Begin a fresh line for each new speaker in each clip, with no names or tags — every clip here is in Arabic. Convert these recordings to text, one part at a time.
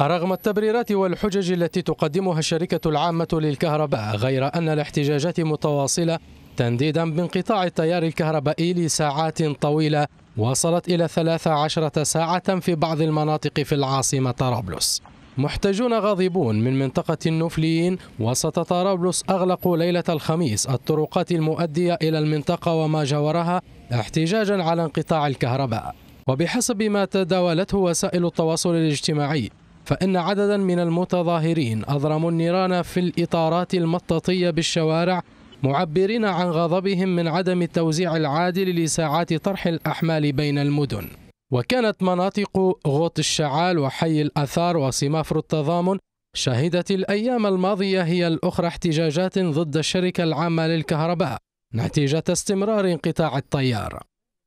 رغم التبريرات والحجج التي تقدمها الشركة العامة للكهرباء غير أن الاحتجاجات متواصلة تنديدا بانقطاع التيار الكهربائي لساعات طويلة وصلت إلى 13 ساعة في بعض المناطق في العاصمة طرابلس محتجون غاضبون من منطقة النفليين وسط طرابلس أغلقوا ليلة الخميس الطرقات المؤدية إلى المنطقة وما جاورها احتجاجا على انقطاع الكهرباء وبحسب ما تداولته وسائل التواصل الاجتماعي فإن عددا من المتظاهرين أضرموا النيران في الإطارات المطاطية بالشوارع معبرين عن غضبهم من عدم التوزيع العادل لساعات طرح الأحمال بين المدن وكانت مناطق غوط الشعال وحي الأثار وسمافر التضامن شهدت الأيام الماضية هي الأخرى احتجاجات ضد الشركة العامة للكهرباء نتيجة استمرار انقطاع الطيار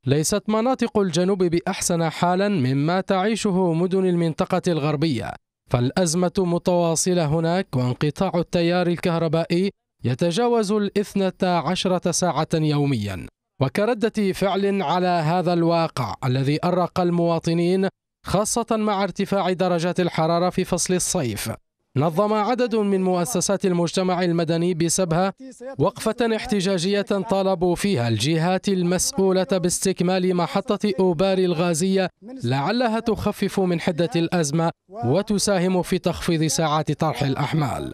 ليست مناطق الجنوب بأحسن حالا مما تعيشه مدن المنطقة الغربية فالأزمة متواصلة هناك وانقطاع التيار الكهربائي يتجاوز الاثنة عشرة ساعة يوميا وكردة فعل على هذا الواقع الذي أرق المواطنين خاصة مع ارتفاع درجات الحرارة في فصل الصيف نظم عدد من مؤسسات المجتمع المدني بسبها وقفة احتجاجية طالبوا فيها الجهات المسؤولة باستكمال محطة أوبار الغازية لعلها تخفف من حدة الأزمة وتساهم في تخفيض ساعات طرح الأحمال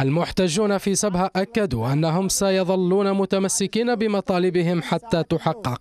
المحتجون في سبها أكدوا أنهم سيظلون متمسكين بمطالبهم حتى تحقق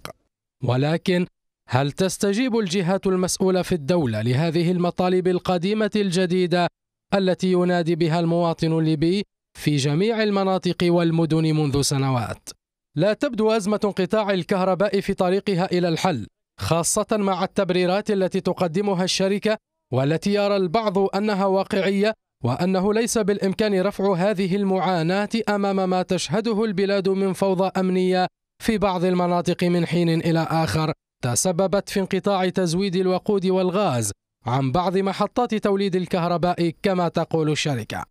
ولكن هل تستجيب الجهات المسؤولة في الدولة لهذه المطالب القديمة الجديدة التي ينادي بها المواطن الليبي في جميع المناطق والمدن منذ سنوات لا تبدو أزمة انقطاع الكهرباء في طريقها إلى الحل خاصة مع التبريرات التي تقدمها الشركة والتي يرى البعض أنها واقعية وأنه ليس بالإمكان رفع هذه المعاناة أمام ما تشهده البلاد من فوضى أمنية في بعض المناطق من حين إلى آخر تسببت في انقطاع تزويد الوقود والغاز عن بعض محطات توليد الكهرباء كما تقول الشركة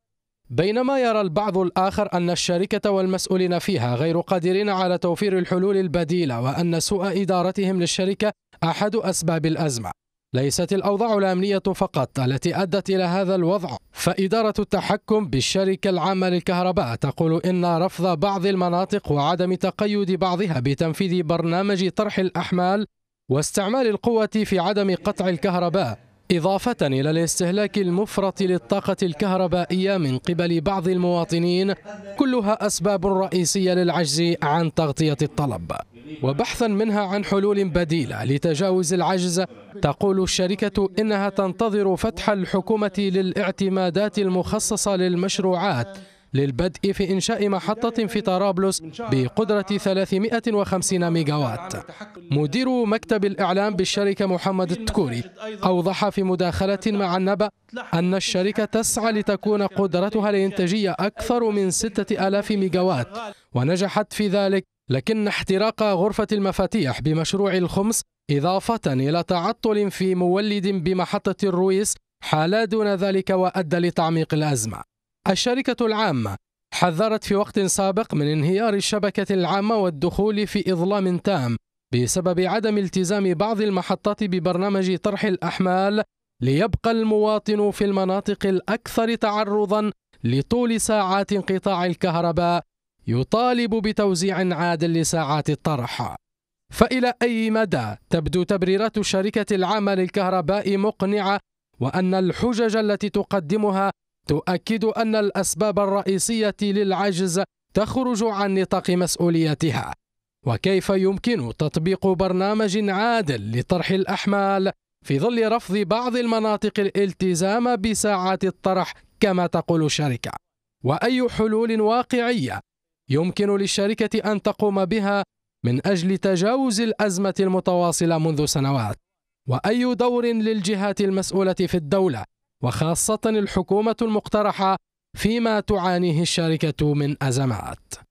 بينما يرى البعض الآخر أن الشركة والمسؤولين فيها غير قادرين على توفير الحلول البديلة وأن سوء إدارتهم للشركة أحد أسباب الأزمة ليست الأوضاع الأمنية فقط التي أدت إلى هذا الوضع فإدارة التحكم بالشركة العامة للكهرباء تقول إن رفض بعض المناطق وعدم تقيد بعضها بتنفيذ برنامج طرح الأحمال واستعمال القوة في عدم قطع الكهرباء إضافة إلى الاستهلاك المفرط للطاقة الكهربائية من قبل بعض المواطنين كلها أسباب رئيسية للعجز عن تغطية الطلب وبحثا منها عن حلول بديلة لتجاوز العجز تقول الشركة إنها تنتظر فتح الحكومة للاعتمادات المخصصة للمشروعات للبدء في إنشاء محطة في طرابلس بقدرة 350 ميجاوات مدير مكتب الإعلام بالشركة محمد التكوري أوضح في مداخلة مع النبأ أن الشركة تسعى لتكون قدرتها الإنتاجية أكثر من 6000 ميجاوات ونجحت في ذلك لكن احتراق غرفة المفاتيح بمشروع الخمس إضافة إلى تعطل في مولد بمحطة الرويس حال دون ذلك وأدى لتعميق الأزمة الشركة العامة حذرت في وقت سابق من انهيار الشبكة العامة والدخول في إظلام تام بسبب عدم التزام بعض المحطات ببرنامج طرح الأحمال ليبقى المواطن في المناطق الأكثر تعرضا لطول ساعات انقطاع الكهرباء يطالب بتوزيع عادل لساعات الطرح فإلى أي مدى تبدو تبريرات الشركة العامة للكهرباء مقنعة وأن الحجج التي تقدمها تؤكد أن الأسباب الرئيسية للعجز تخرج عن نطاق مسؤوليتها وكيف يمكن تطبيق برنامج عادل لطرح الأحمال في ظل رفض بعض المناطق الالتزام بساعات الطرح كما تقول الشركة وأي حلول واقعية يمكن للشركة أن تقوم بها من أجل تجاوز الأزمة المتواصلة منذ سنوات وأي دور للجهات المسؤولة في الدولة وخاصة الحكومة المقترحة فيما تعانيه الشركة من أزمات